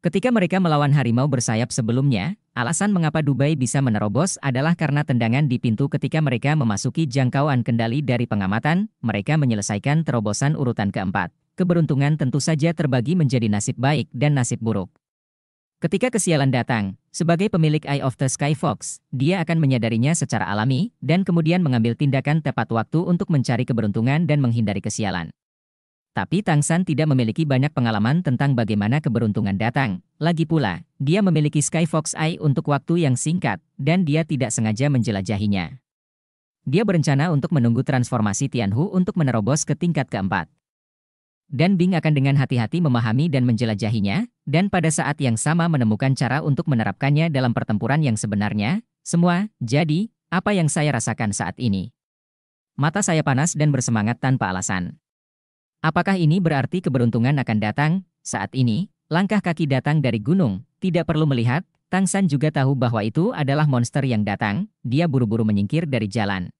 Ketika mereka melawan harimau bersayap sebelumnya, alasan mengapa Dubai bisa menerobos adalah karena tendangan di pintu ketika mereka memasuki jangkauan kendali dari pengamatan, mereka menyelesaikan terobosan urutan keempat. Keberuntungan tentu saja terbagi menjadi nasib baik dan nasib buruk. Ketika kesialan datang, sebagai pemilik Eye of the Sky Fox, dia akan menyadarinya secara alami dan kemudian mengambil tindakan tepat waktu untuk mencari keberuntungan dan menghindari kesialan. Tapi Tang San tidak memiliki banyak pengalaman tentang bagaimana keberuntungan datang. Lagi pula, dia memiliki Sky Fox Eye untuk waktu yang singkat, dan dia tidak sengaja menjelajahinya. Dia berencana untuk menunggu transformasi Tian Hu untuk menerobos ke tingkat keempat. Dan Bing akan dengan hati-hati memahami dan menjelajahinya, dan pada saat yang sama menemukan cara untuk menerapkannya dalam pertempuran yang sebenarnya, semua, jadi, apa yang saya rasakan saat ini. Mata saya panas dan bersemangat tanpa alasan. Apakah ini berarti keberuntungan akan datang? Saat ini, langkah kaki datang dari gunung, tidak perlu melihat, Tang San juga tahu bahwa itu adalah monster yang datang, dia buru-buru menyingkir dari jalan.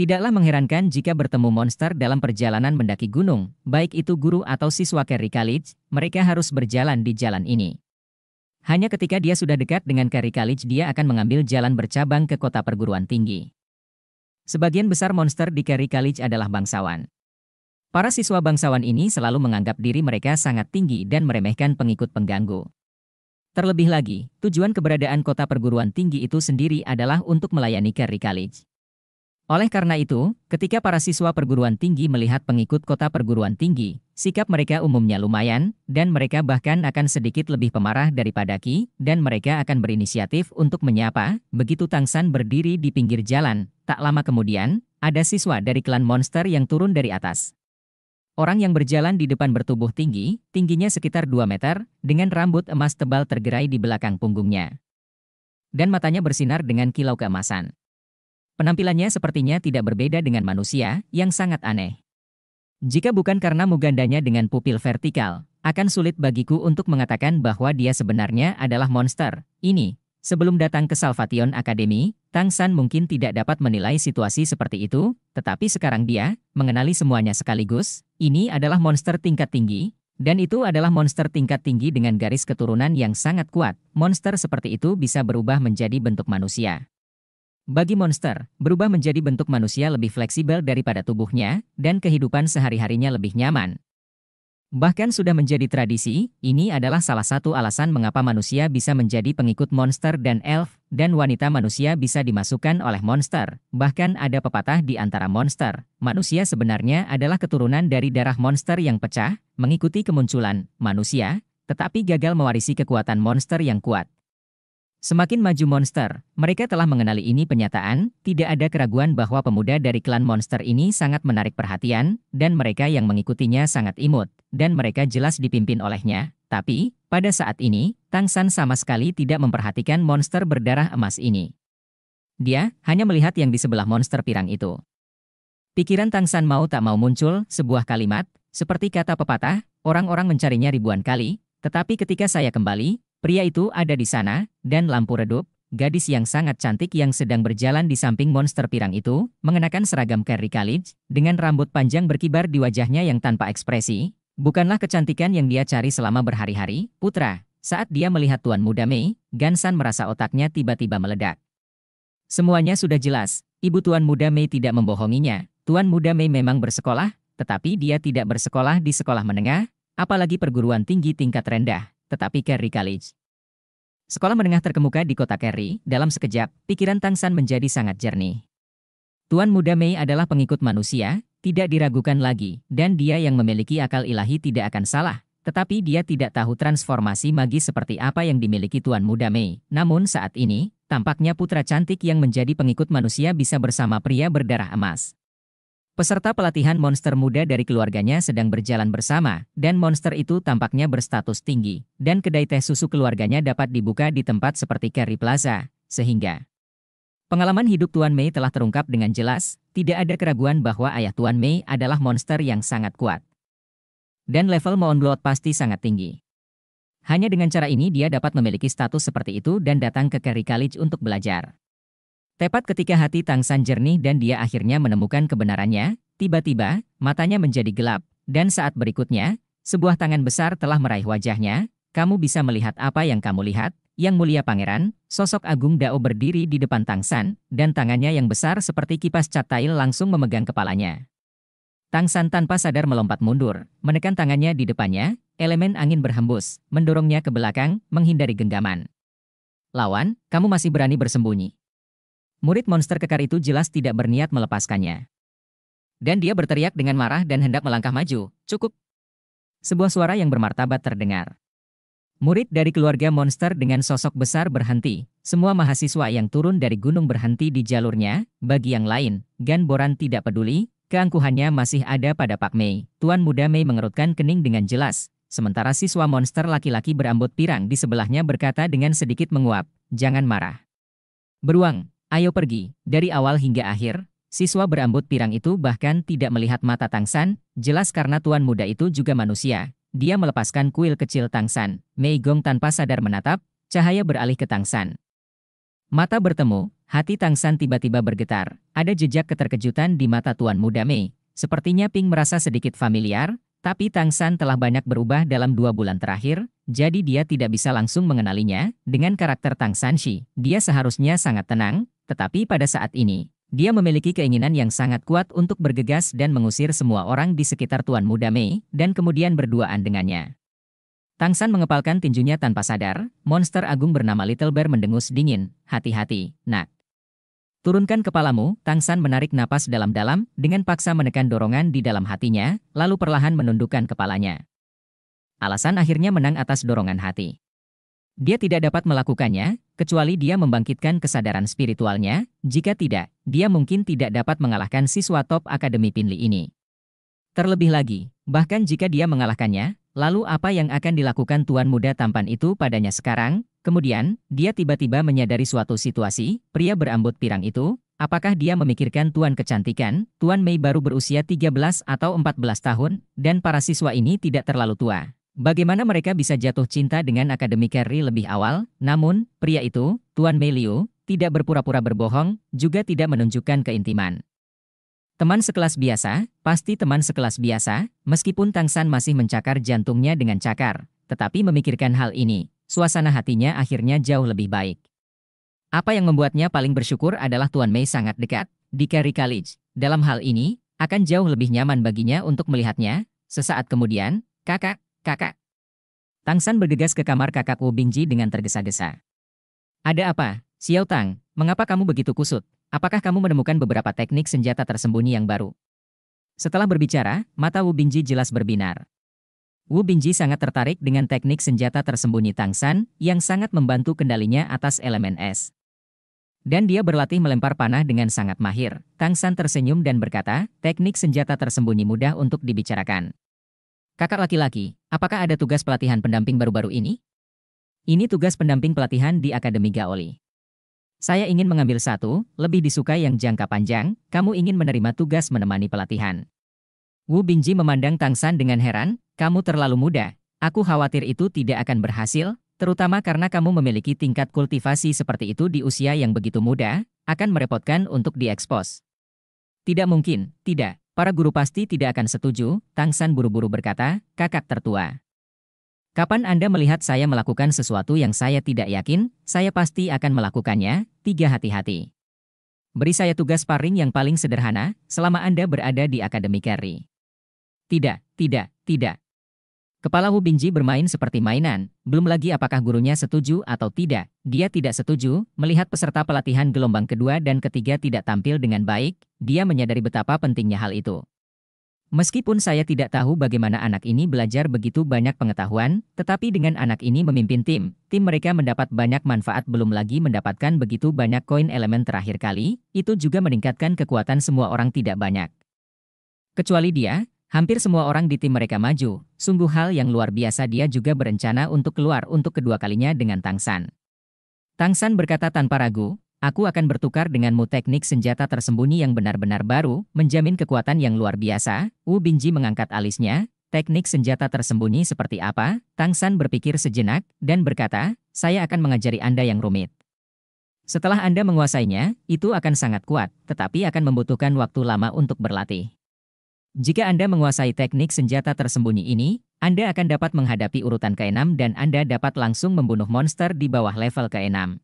Tidaklah mengherankan jika bertemu monster dalam perjalanan mendaki gunung, baik itu guru atau siswa Kerry College, mereka harus berjalan di jalan ini. Hanya ketika dia sudah dekat dengan Kerry College dia akan mengambil jalan bercabang ke kota perguruan tinggi. Sebagian besar monster di Kerry College adalah bangsawan. Para siswa bangsawan ini selalu menganggap diri mereka sangat tinggi dan meremehkan pengikut pengganggu. Terlebih lagi, tujuan keberadaan kota perguruan tinggi itu sendiri adalah untuk melayani Kerry College. Oleh karena itu, ketika para siswa perguruan tinggi melihat pengikut kota perguruan tinggi, sikap mereka umumnya lumayan, dan mereka bahkan akan sedikit lebih pemarah daripada Ki, dan mereka akan berinisiatif untuk menyapa, begitu Tang San berdiri di pinggir jalan. Tak lama kemudian, ada siswa dari klan monster yang turun dari atas. Orang yang berjalan di depan bertubuh tinggi, tingginya sekitar 2 meter, dengan rambut emas tebal tergerai di belakang punggungnya. Dan matanya bersinar dengan kilau keemasan. Penampilannya sepertinya tidak berbeda dengan manusia, yang sangat aneh. Jika bukan karena mugandanya dengan pupil vertikal, akan sulit bagiku untuk mengatakan bahwa dia sebenarnya adalah monster. Ini, Sebelum datang ke Salvation Academy, Tang San mungkin tidak dapat menilai situasi seperti itu, tetapi sekarang dia mengenali semuanya sekaligus. Ini adalah monster tingkat tinggi, dan itu adalah monster tingkat tinggi dengan garis keturunan yang sangat kuat. Monster seperti itu bisa berubah menjadi bentuk manusia. Bagi monster, berubah menjadi bentuk manusia lebih fleksibel daripada tubuhnya, dan kehidupan sehari-harinya lebih nyaman. Bahkan sudah menjadi tradisi, ini adalah salah satu alasan mengapa manusia bisa menjadi pengikut monster dan elf, dan wanita manusia bisa dimasukkan oleh monster. Bahkan ada pepatah di antara monster, manusia sebenarnya adalah keturunan dari darah monster yang pecah, mengikuti kemunculan manusia, tetapi gagal mewarisi kekuatan monster yang kuat. Semakin maju monster, mereka telah mengenali ini penyataan, tidak ada keraguan bahwa pemuda dari klan monster ini sangat menarik perhatian, dan mereka yang mengikutinya sangat imut dan mereka jelas dipimpin olehnya, tapi, pada saat ini, Tang San sama sekali tidak memperhatikan monster berdarah emas ini. Dia hanya melihat yang di sebelah monster pirang itu. Pikiran Tang San mau tak mau muncul sebuah kalimat, seperti kata pepatah, orang-orang mencarinya ribuan kali, tetapi ketika saya kembali, pria itu ada di sana, dan lampu redup, gadis yang sangat cantik yang sedang berjalan di samping monster pirang itu, mengenakan seragam Carrie College, dengan rambut panjang berkibar di wajahnya yang tanpa ekspresi, Bukanlah kecantikan yang dia cari selama berhari-hari, putra. Saat dia melihat Tuan Muda Mei, Gansan merasa otaknya tiba-tiba meledak. Semuanya sudah jelas, ibu Tuan Muda Mei tidak membohonginya. Tuan Muda Mei memang bersekolah, tetapi dia tidak bersekolah di sekolah menengah, apalagi perguruan tinggi tingkat rendah, tetapi Kerry College. Sekolah menengah terkemuka di kota Kerry, dalam sekejap, pikiran Tang San menjadi sangat jernih. Tuan Muda Mei adalah pengikut manusia, tidak diragukan lagi, dan dia yang memiliki akal ilahi tidak akan salah. Tetapi dia tidak tahu transformasi magis seperti apa yang dimiliki Tuan Muda Mei. Namun saat ini, tampaknya putra cantik yang menjadi pengikut manusia bisa bersama pria berdarah emas. Peserta pelatihan monster muda dari keluarganya sedang berjalan bersama, dan monster itu tampaknya berstatus tinggi, dan kedai teh susu keluarganya dapat dibuka di tempat seperti Kerry Plaza, sehingga Pengalaman hidup Tuan Mei telah terungkap dengan jelas, tidak ada keraguan bahwa ayah Tuan Mei adalah monster yang sangat kuat. Dan level Moonblood pasti sangat tinggi. Hanya dengan cara ini dia dapat memiliki status seperti itu dan datang ke Kerry College untuk belajar. Tepat ketika hati Tang San jernih dan dia akhirnya menemukan kebenarannya, tiba-tiba matanya menjadi gelap, dan saat berikutnya, sebuah tangan besar telah meraih wajahnya, kamu bisa melihat apa yang kamu lihat, yang mulia pangeran, sosok agung Dao berdiri di depan Tang San, dan tangannya yang besar seperti kipas cat tail langsung memegang kepalanya. Tang San tanpa sadar melompat mundur, menekan tangannya di depannya, elemen angin berhembus, mendorongnya ke belakang, menghindari genggaman. Lawan, kamu masih berani bersembunyi. Murid monster kekar itu jelas tidak berniat melepaskannya. Dan dia berteriak dengan marah dan hendak melangkah maju, cukup. Sebuah suara yang bermartabat terdengar. Murid dari keluarga monster dengan sosok besar berhenti. Semua mahasiswa yang turun dari gunung berhenti di jalurnya. Bagi yang lain, Gan Boran tidak peduli, keangkuhannya masih ada pada Pak Mei. Tuan muda Mei mengerutkan kening dengan jelas. Sementara siswa monster laki-laki berambut pirang di sebelahnya berkata dengan sedikit menguap, jangan marah. Beruang, ayo pergi. Dari awal hingga akhir, siswa berambut pirang itu bahkan tidak melihat mata Tang San. jelas karena tuan muda itu juga manusia, dia melepaskan kuil kecil Tang San, Mei Gong tanpa sadar menatap, cahaya beralih ke Tang San. Mata bertemu, hati Tang San tiba-tiba bergetar. Ada jejak keterkejutan di mata Tuan Muda Mei. Sepertinya Ping merasa sedikit familiar, tapi Tang San telah banyak berubah dalam dua bulan terakhir, jadi dia tidak bisa langsung mengenalinya dengan karakter Tang San Shi, Dia seharusnya sangat tenang, tetapi pada saat ini, dia memiliki keinginan yang sangat kuat untuk bergegas dan mengusir semua orang di sekitar Tuan Muda Mei, dan kemudian berduaan dengannya. Tang San mengepalkan tinjunya tanpa sadar, monster agung bernama Little Bear mendengus dingin, hati-hati, nak. Turunkan kepalamu, Tang San menarik napas dalam-dalam, dengan paksa menekan dorongan di dalam hatinya, lalu perlahan menundukkan kepalanya. Alasan akhirnya menang atas dorongan hati. Dia tidak dapat melakukannya, kecuali dia membangkitkan kesadaran spiritualnya, jika tidak, dia mungkin tidak dapat mengalahkan siswa top Akademi Pinli ini. Terlebih lagi, bahkan jika dia mengalahkannya, lalu apa yang akan dilakukan tuan muda tampan itu padanya sekarang? Kemudian, dia tiba-tiba menyadari suatu situasi, pria berambut pirang itu, apakah dia memikirkan tuan kecantikan, tuan Mei baru berusia 13 atau 14 tahun, dan para siswa ini tidak terlalu tua. Bagaimana mereka bisa jatuh cinta dengan akademi Carry lebih awal, namun, pria itu, Tuan Meliu, tidak berpura-pura berbohong, juga tidak menunjukkan keintiman. Teman sekelas biasa, pasti teman sekelas biasa, meskipun Tang San masih mencakar jantungnya dengan cakar, tetapi memikirkan hal ini, suasana hatinya akhirnya jauh lebih baik. Apa yang membuatnya paling bersyukur adalah Tuan Mei sangat dekat, di Carry College. Dalam hal ini, akan jauh lebih nyaman baginya untuk melihatnya, sesaat kemudian, kakak, Kakak. Tang San bergegas ke kamar kakak Wu Bingji dengan tergesa-gesa. Ada apa, Xiao Tang? Mengapa kamu begitu kusut? Apakah kamu menemukan beberapa teknik senjata tersembunyi yang baru? Setelah berbicara, mata Wu Bingji jelas berbinar. Wu Bingji sangat tertarik dengan teknik senjata tersembunyi Tang San yang sangat membantu kendalinya atas elemen es. Dan dia berlatih melempar panah dengan sangat mahir. Tang San tersenyum dan berkata, teknik senjata tersembunyi mudah untuk dibicarakan. Kakak laki-laki, apakah ada tugas pelatihan pendamping baru-baru ini? Ini tugas pendamping pelatihan di Akademi Gaoli. Saya ingin mengambil satu, lebih disukai yang jangka panjang, kamu ingin menerima tugas menemani pelatihan. Wu Binji memandang Tang San dengan heran, kamu terlalu muda, aku khawatir itu tidak akan berhasil, terutama karena kamu memiliki tingkat kultivasi seperti itu di usia yang begitu muda, akan merepotkan untuk diekspos. Tidak mungkin, tidak. Para guru pasti tidak akan setuju, Tang San buru-buru berkata, kakak tertua. Kapan Anda melihat saya melakukan sesuatu yang saya tidak yakin, saya pasti akan melakukannya, tiga hati-hati. Beri saya tugas paring yang paling sederhana, selama Anda berada di Akademi Carry. Tidak, tidak, tidak, Kepala Hu Bingji bermain seperti mainan, belum lagi apakah gurunya setuju atau tidak. Dia tidak setuju, melihat peserta pelatihan gelombang kedua dan ketiga tidak tampil dengan baik, dia menyadari betapa pentingnya hal itu. Meskipun saya tidak tahu bagaimana anak ini belajar begitu banyak pengetahuan, tetapi dengan anak ini memimpin tim, tim mereka mendapat banyak manfaat belum lagi mendapatkan begitu banyak koin elemen terakhir kali, itu juga meningkatkan kekuatan semua orang tidak banyak. Kecuali dia, Hampir semua orang di tim mereka maju, sungguh hal yang luar biasa dia juga berencana untuk keluar untuk kedua kalinya dengan Tang San. Tang San berkata tanpa ragu, aku akan bertukar denganmu teknik senjata tersembunyi yang benar-benar baru, menjamin kekuatan yang luar biasa, Wu Binji mengangkat alisnya, teknik senjata tersembunyi seperti apa, Tang San berpikir sejenak, dan berkata, saya akan mengajari Anda yang rumit. Setelah Anda menguasainya, itu akan sangat kuat, tetapi akan membutuhkan waktu lama untuk berlatih. Jika Anda menguasai teknik senjata tersembunyi ini, Anda akan dapat menghadapi urutan ke-6 dan Anda dapat langsung membunuh monster di bawah level ke-6.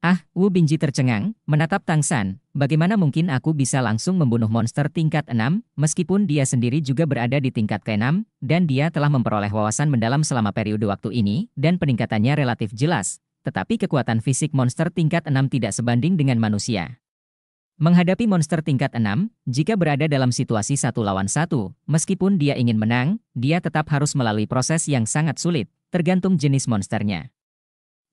Ah, Wu Binji tercengang, menatap Tang San, bagaimana mungkin aku bisa langsung membunuh monster tingkat 6, meskipun dia sendiri juga berada di tingkat ke-6, dan dia telah memperoleh wawasan mendalam selama periode waktu ini, dan peningkatannya relatif jelas, tetapi kekuatan fisik monster tingkat 6 tidak sebanding dengan manusia. Menghadapi monster tingkat 6, jika berada dalam situasi satu lawan satu, meskipun dia ingin menang, dia tetap harus melalui proses yang sangat sulit, tergantung jenis monsternya.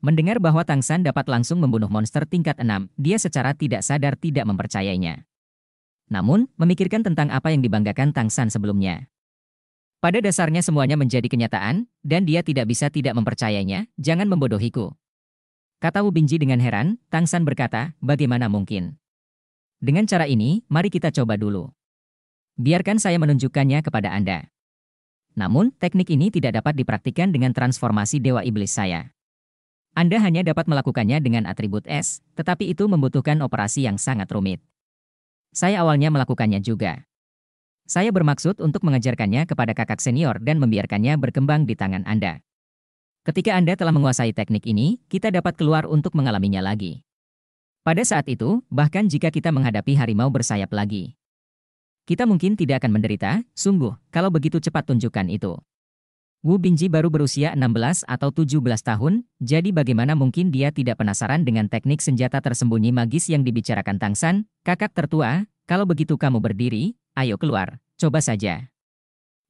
Mendengar bahwa Tang San dapat langsung membunuh monster tingkat 6, dia secara tidak sadar tidak mempercayainya. Namun, memikirkan tentang apa yang dibanggakan Tang San sebelumnya. Pada dasarnya semuanya menjadi kenyataan, dan dia tidak bisa tidak mempercayainya, jangan membodohiku. Kata Wu Binji dengan heran, Tang San berkata, bagaimana mungkin? Dengan cara ini, mari kita coba dulu. Biarkan saya menunjukkannya kepada Anda. Namun, teknik ini tidak dapat dipraktikkan dengan transformasi dewa iblis saya. Anda hanya dapat melakukannya dengan atribut S, tetapi itu membutuhkan operasi yang sangat rumit. Saya awalnya melakukannya juga. Saya bermaksud untuk mengejarkannya kepada kakak senior dan membiarkannya berkembang di tangan Anda. Ketika Anda telah menguasai teknik ini, kita dapat keluar untuk mengalaminya lagi. Pada saat itu, bahkan jika kita menghadapi harimau bersayap lagi, kita mungkin tidak akan menderita, sungguh, kalau begitu cepat tunjukkan itu. Wu Bingji baru berusia 16 atau 17 tahun, jadi bagaimana mungkin dia tidak penasaran dengan teknik senjata tersembunyi magis yang dibicarakan Tang San, kakak tertua, kalau begitu kamu berdiri, ayo keluar, coba saja.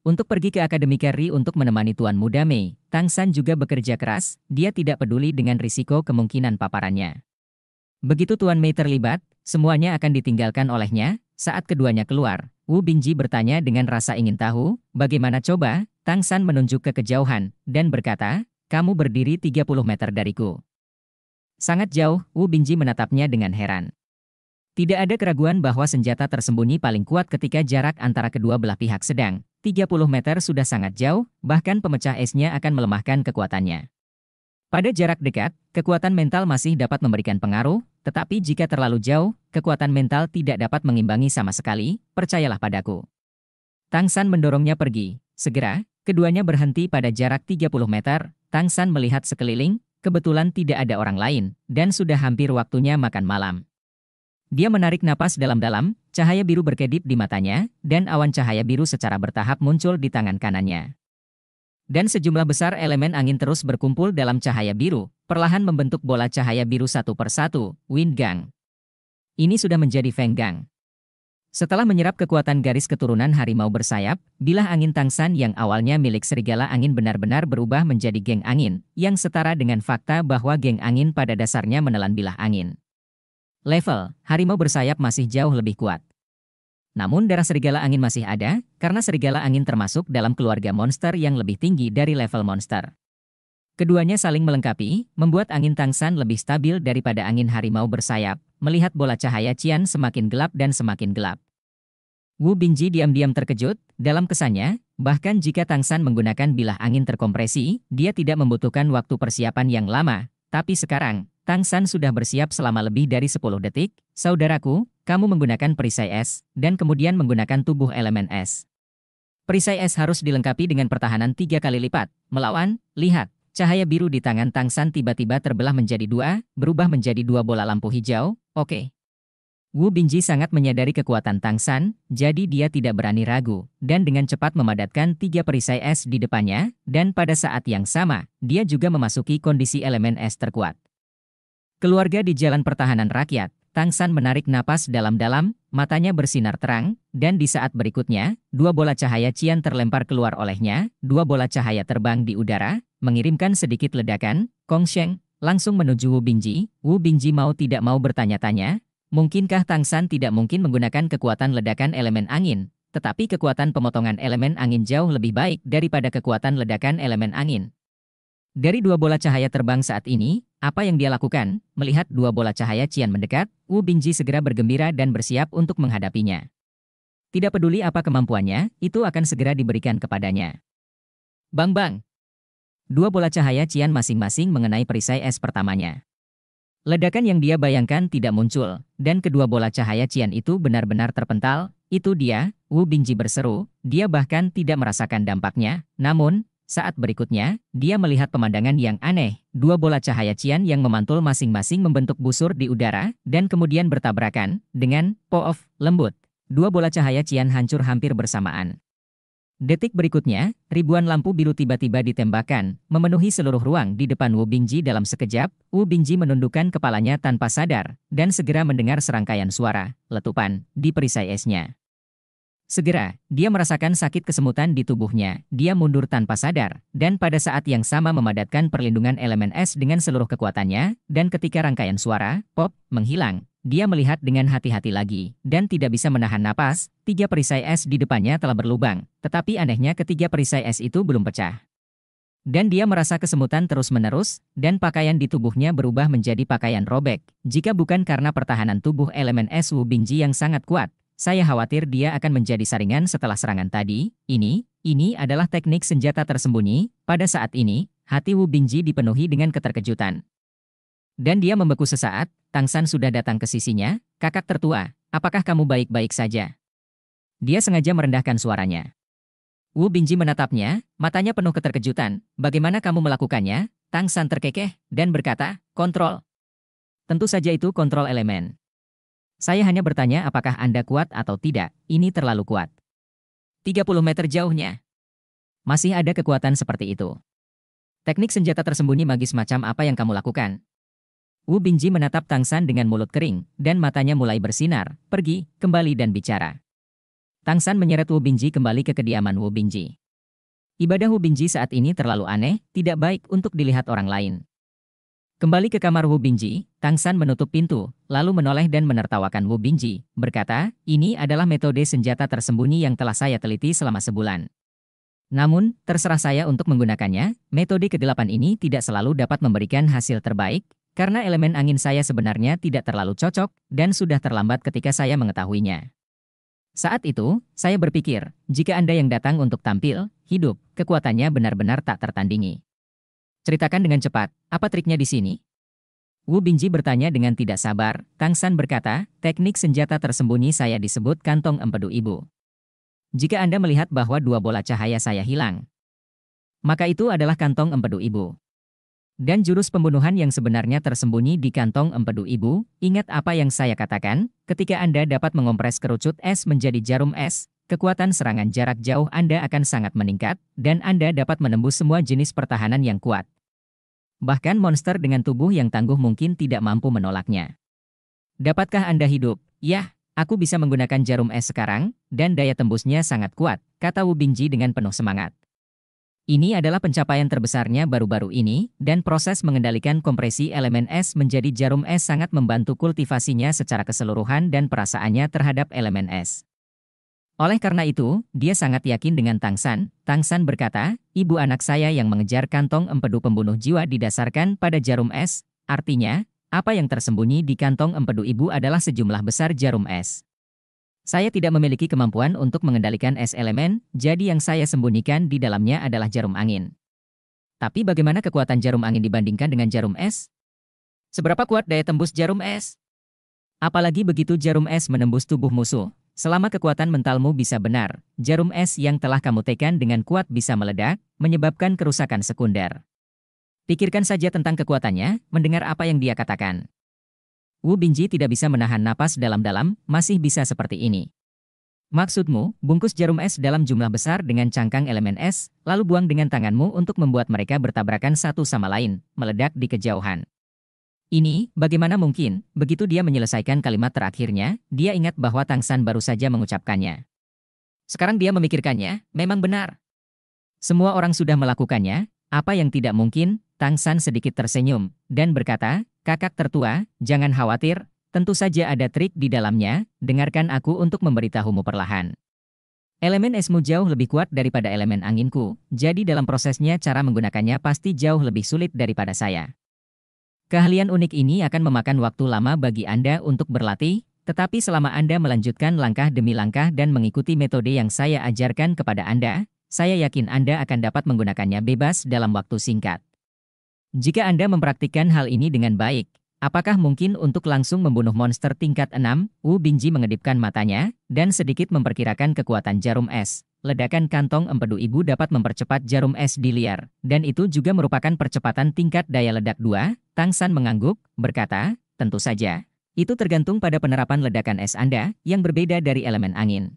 Untuk pergi ke Akademi Kerry untuk menemani Tuan Muda Mei, Tang San juga bekerja keras, dia tidak peduli dengan risiko kemungkinan paparannya. Begitu Tuan Mei terlibat, semuanya akan ditinggalkan olehnya. Saat keduanya keluar, Wu Bingji bertanya dengan rasa ingin tahu, bagaimana coba? Tang San menunjuk ke kejauhan, dan berkata, kamu berdiri 30 meter dariku. Sangat jauh, Wu Bingji menatapnya dengan heran. Tidak ada keraguan bahwa senjata tersembunyi paling kuat ketika jarak antara kedua belah pihak sedang. 30 meter sudah sangat jauh, bahkan pemecah esnya akan melemahkan kekuatannya. Pada jarak dekat, kekuatan mental masih dapat memberikan pengaruh, tetapi jika terlalu jauh, kekuatan mental tidak dapat mengimbangi sama sekali, percayalah padaku. Tang San mendorongnya pergi. Segera, keduanya berhenti pada jarak 30 meter. Tang San melihat sekeliling, kebetulan tidak ada orang lain, dan sudah hampir waktunya makan malam. Dia menarik napas dalam-dalam, cahaya biru berkedip di matanya, dan awan cahaya biru secara bertahap muncul di tangan kanannya dan sejumlah besar elemen angin terus berkumpul dalam cahaya biru, perlahan membentuk bola cahaya biru satu persatu, Wind Gang. Ini sudah menjadi Feng Gang. Setelah menyerap kekuatan garis keturunan harimau bersayap, bilah angin Tang San yang awalnya milik serigala angin benar-benar berubah menjadi geng angin, yang setara dengan fakta bahwa geng angin pada dasarnya menelan bilah angin. Level, harimau bersayap masih jauh lebih kuat. Namun darah serigala angin masih ada, karena serigala angin termasuk dalam keluarga monster yang lebih tinggi dari level monster. Keduanya saling melengkapi, membuat angin tangsan lebih stabil daripada angin harimau bersayap, melihat bola cahaya Cian semakin gelap dan semakin gelap. Wu Bingji diam-diam terkejut, dalam kesannya, bahkan jika Tangsan menggunakan bilah angin terkompresi, dia tidak membutuhkan waktu persiapan yang lama, tapi sekarang, Tang San sudah bersiap selama lebih dari 10 detik, saudaraku, kamu menggunakan perisai es, dan kemudian menggunakan tubuh elemen es. Perisai es harus dilengkapi dengan pertahanan tiga kali lipat, melawan, lihat, cahaya biru di tangan Tang San tiba-tiba terbelah menjadi dua, berubah menjadi dua bola lampu hijau, oke. Okay. Wu Binji sangat menyadari kekuatan Tang San, jadi dia tidak berani ragu, dan dengan cepat memadatkan tiga perisai es di depannya, dan pada saat yang sama, dia juga memasuki kondisi elemen es terkuat. Keluarga di Jalan Pertahanan Rakyat, Tang San menarik napas dalam-dalam, matanya bersinar terang, dan di saat berikutnya, dua bola cahaya Cian terlempar keluar olehnya, dua bola cahaya terbang di udara, mengirimkan sedikit ledakan, Kong Sheng, langsung menuju Wu Bingji, Wu Bingji mau tidak mau bertanya-tanya, mungkinkah Tang San tidak mungkin menggunakan kekuatan ledakan elemen angin, tetapi kekuatan pemotongan elemen angin jauh lebih baik daripada kekuatan ledakan elemen angin. Dari dua bola cahaya terbang saat ini, apa yang dia lakukan? Melihat dua bola cahaya Cian mendekat, Wu Bingji segera bergembira dan bersiap untuk menghadapinya. Tidak peduli apa kemampuannya, itu akan segera diberikan kepadanya. Bang bang! Dua bola cahaya Cian masing-masing mengenai perisai es pertamanya. Ledakan yang dia bayangkan tidak muncul, dan kedua bola cahaya Cian itu benar-benar terpental, itu dia, Wu Bingji berseru, dia bahkan tidak merasakan dampaknya, namun, saat berikutnya, dia melihat pemandangan yang aneh, dua bola cahaya cian yang memantul masing-masing membentuk busur di udara, dan kemudian bertabrakan, dengan, poof, lembut. Dua bola cahaya cian hancur hampir bersamaan. Detik berikutnya, ribuan lampu biru tiba-tiba ditembakkan, memenuhi seluruh ruang di depan Wu Bingji dalam sekejap, Wu Bingji menundukkan kepalanya tanpa sadar, dan segera mendengar serangkaian suara, letupan, di perisai esnya. Segera, dia merasakan sakit kesemutan di tubuhnya, dia mundur tanpa sadar, dan pada saat yang sama memadatkan perlindungan elemen es dengan seluruh kekuatannya, dan ketika rangkaian suara, pop, menghilang, dia melihat dengan hati-hati lagi, dan tidak bisa menahan napas, tiga perisai es di depannya telah berlubang, tetapi anehnya ketiga perisai es itu belum pecah. Dan dia merasa kesemutan terus-menerus, dan pakaian di tubuhnya berubah menjadi pakaian robek, jika bukan karena pertahanan tubuh elemen es Wu Bingji yang sangat kuat, saya khawatir dia akan menjadi saringan setelah serangan tadi. Ini, ini adalah teknik senjata tersembunyi. Pada saat ini, hati Wu Bingji dipenuhi dengan keterkejutan. Dan dia membeku sesaat, Tang San sudah datang ke sisinya, kakak tertua, apakah kamu baik-baik saja? Dia sengaja merendahkan suaranya. Wu Bingji menatapnya, matanya penuh keterkejutan, bagaimana kamu melakukannya? Tang San terkekeh, dan berkata, kontrol. Tentu saja itu kontrol elemen. Saya hanya bertanya apakah Anda kuat atau tidak, ini terlalu kuat. 30 meter jauhnya. Masih ada kekuatan seperti itu. Teknik senjata tersembunyi magis macam apa yang kamu lakukan? Wu Binji menatap Tang San dengan mulut kering, dan matanya mulai bersinar, pergi, kembali dan bicara. Tang San menyeret Wu Binji kembali ke kediaman Wu Binji. Ibadah Wu Binji saat ini terlalu aneh, tidak baik untuk dilihat orang lain. Kembali ke kamar Wu Binji. Tang San menutup pintu, lalu menoleh dan menertawakan Wu Bingji, berkata, ini adalah metode senjata tersembunyi yang telah saya teliti selama sebulan. Namun, terserah saya untuk menggunakannya, metode kedelapan ini tidak selalu dapat memberikan hasil terbaik, karena elemen angin saya sebenarnya tidak terlalu cocok dan sudah terlambat ketika saya mengetahuinya. Saat itu, saya berpikir, jika Anda yang datang untuk tampil, hidup, kekuatannya benar-benar tak tertandingi. Ceritakan dengan cepat, apa triknya di sini? Wu Binji bertanya dengan tidak sabar, Kang San berkata, teknik senjata tersembunyi saya disebut kantong empedu ibu. Jika Anda melihat bahwa dua bola cahaya saya hilang, maka itu adalah kantong empedu ibu. Dan jurus pembunuhan yang sebenarnya tersembunyi di kantong empedu ibu, ingat apa yang saya katakan, ketika Anda dapat mengompres kerucut es menjadi jarum es, kekuatan serangan jarak jauh Anda akan sangat meningkat, dan Anda dapat menembus semua jenis pertahanan yang kuat. Bahkan monster dengan tubuh yang tangguh mungkin tidak mampu menolaknya. Dapatkah Anda hidup? Yah, aku bisa menggunakan jarum es sekarang, dan daya tembusnya sangat kuat, kata Wu Bingji dengan penuh semangat. Ini adalah pencapaian terbesarnya baru-baru ini, dan proses mengendalikan kompresi elemen es menjadi jarum es sangat membantu kultivasinya secara keseluruhan dan perasaannya terhadap elemen es. Oleh karena itu, dia sangat yakin dengan Tang San. Tang San berkata, ibu anak saya yang mengejar kantong empedu pembunuh jiwa didasarkan pada jarum es, artinya, apa yang tersembunyi di kantong empedu ibu adalah sejumlah besar jarum es. Saya tidak memiliki kemampuan untuk mengendalikan es elemen, jadi yang saya sembunyikan di dalamnya adalah jarum angin. Tapi bagaimana kekuatan jarum angin dibandingkan dengan jarum es? Seberapa kuat daya tembus jarum es? Apalagi begitu jarum es menembus tubuh musuh, Selama kekuatan mentalmu bisa benar, jarum es yang telah kamu tekan dengan kuat bisa meledak, menyebabkan kerusakan sekunder. Pikirkan saja tentang kekuatannya, mendengar apa yang dia katakan. Wu Binji tidak bisa menahan napas dalam-dalam, masih bisa seperti ini. Maksudmu, bungkus jarum es dalam jumlah besar dengan cangkang elemen es, lalu buang dengan tanganmu untuk membuat mereka bertabrakan satu sama lain, meledak di kejauhan. Ini, bagaimana mungkin? Begitu dia menyelesaikan kalimat terakhirnya, dia ingat bahwa Tang San baru saja mengucapkannya. Sekarang dia memikirkannya, memang benar. Semua orang sudah melakukannya, apa yang tidak mungkin? Tang San sedikit tersenyum, dan berkata, kakak tertua, jangan khawatir, tentu saja ada trik di dalamnya, dengarkan aku untuk memberitahumu perlahan. Elemen esmu jauh lebih kuat daripada elemen anginku, jadi dalam prosesnya cara menggunakannya pasti jauh lebih sulit daripada saya. Keahlian unik ini akan memakan waktu lama bagi Anda untuk berlatih, tetapi selama Anda melanjutkan langkah demi langkah dan mengikuti metode yang saya ajarkan kepada Anda, saya yakin Anda akan dapat menggunakannya bebas dalam waktu singkat. Jika Anda mempraktikkan hal ini dengan baik, apakah mungkin untuk langsung membunuh monster tingkat 6? Wu Bingji mengedipkan matanya dan sedikit memperkirakan kekuatan jarum es ledakan kantong empedu ibu dapat mempercepat jarum es di liar, dan itu juga merupakan percepatan tingkat daya ledak 2, San mengangguk, berkata, tentu saja. Itu tergantung pada penerapan ledakan es Anda, yang berbeda dari elemen angin.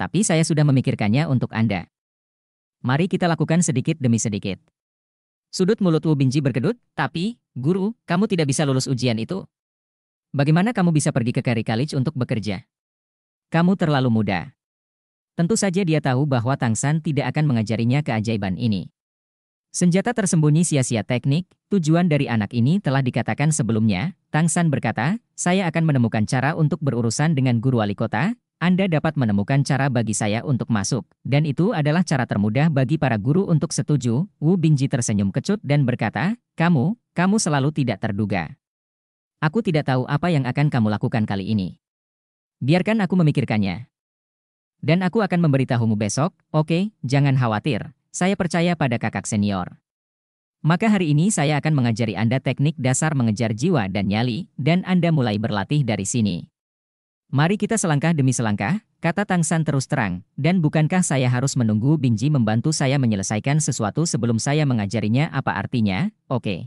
Tapi saya sudah memikirkannya untuk Anda. Mari kita lakukan sedikit demi sedikit. Sudut mulut Wu Binji berkedut, tapi, guru, kamu tidak bisa lulus ujian itu. Bagaimana kamu bisa pergi ke karikalich College untuk bekerja? Kamu terlalu muda. Tentu saja dia tahu bahwa Tang San tidak akan mengajarinya keajaiban ini. Senjata tersembunyi sia-sia teknik, tujuan dari anak ini telah dikatakan sebelumnya, Tang San berkata, saya akan menemukan cara untuk berurusan dengan guru wali kota, Anda dapat menemukan cara bagi saya untuk masuk, dan itu adalah cara termudah bagi para guru untuk setuju, Wu Bingji tersenyum kecut dan berkata, kamu, kamu selalu tidak terduga. Aku tidak tahu apa yang akan kamu lakukan kali ini. Biarkan aku memikirkannya. Dan aku akan memberitahumu besok, oke, okay, jangan khawatir, saya percaya pada kakak senior. Maka hari ini saya akan mengajari Anda teknik dasar mengejar jiwa dan nyali, dan Anda mulai berlatih dari sini. Mari kita selangkah demi selangkah, kata Tang San terus terang, dan bukankah saya harus menunggu Bingji membantu saya menyelesaikan sesuatu sebelum saya mengajarinya apa artinya, oke. Okay.